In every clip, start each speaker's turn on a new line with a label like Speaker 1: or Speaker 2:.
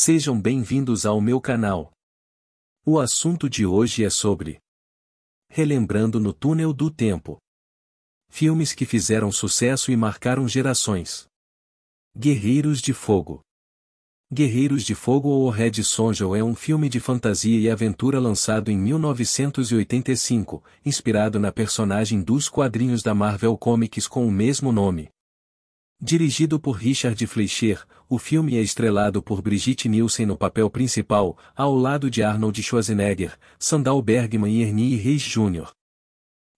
Speaker 1: Sejam bem-vindos ao meu canal. O assunto de hoje é sobre Relembrando no Túnel do Tempo. Filmes que fizeram sucesso e marcaram gerações. Guerreiros de Fogo. Guerreiros de Fogo ou Red Sonjo é um filme de fantasia e aventura lançado em 1985, inspirado na personagem dos quadrinhos da Marvel Comics com o mesmo nome. Dirigido por Richard Fleischer, o filme é estrelado por Brigitte Nielsen no papel principal, ao lado de Arnold Schwarzenegger, Sandal Bergman e Ernie Reis Jr.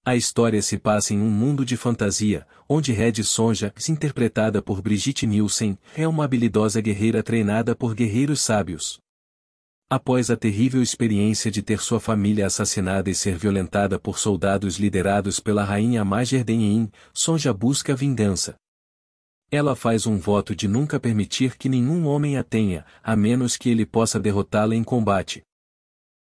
Speaker 1: A história se passa em um mundo de fantasia, onde Red Sonja, interpretada por Brigitte Nielsen, é uma habilidosa guerreira treinada por guerreiros sábios. Após a terrível experiência de ter sua família assassinada e ser violentada por soldados liderados pela rainha Majerdenyin, Sonja busca vingança. Ela faz um voto de nunca permitir que nenhum homem a tenha, a menos que ele possa derrotá-la em combate.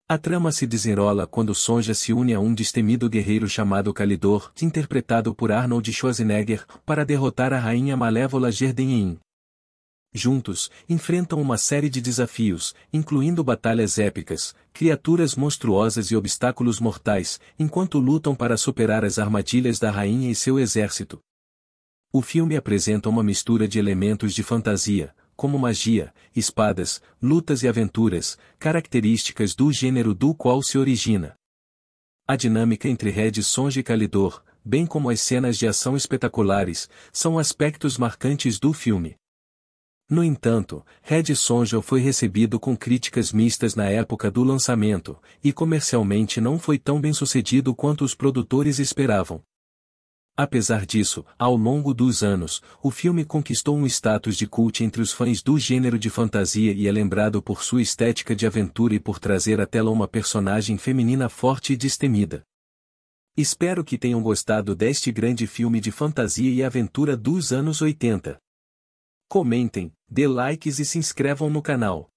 Speaker 1: A trama se desenrola quando Sonja se une a um destemido guerreiro chamado Calidor, interpretado por Arnold Schwarzenegger, para derrotar a rainha malévola Gerdenhin. Juntos, enfrentam uma série de desafios, incluindo batalhas épicas, criaturas monstruosas e obstáculos mortais, enquanto lutam para superar as armadilhas da rainha e seu exército. O filme apresenta uma mistura de elementos de fantasia, como magia, espadas, lutas e aventuras, características do gênero do qual se origina. A dinâmica entre Red Sonja e Calidor, bem como as cenas de ação espetaculares, são aspectos marcantes do filme. No entanto, Red Sonja foi recebido com críticas mistas na época do lançamento, e comercialmente não foi tão bem sucedido quanto os produtores esperavam. Apesar disso, ao longo dos anos, o filme conquistou um status de culto entre os fãs do gênero de fantasia e é lembrado por sua estética de aventura e por trazer à tela uma personagem feminina forte e destemida. Espero que tenham gostado deste grande filme de fantasia e aventura dos anos 80. Comentem, dê likes e se inscrevam no canal.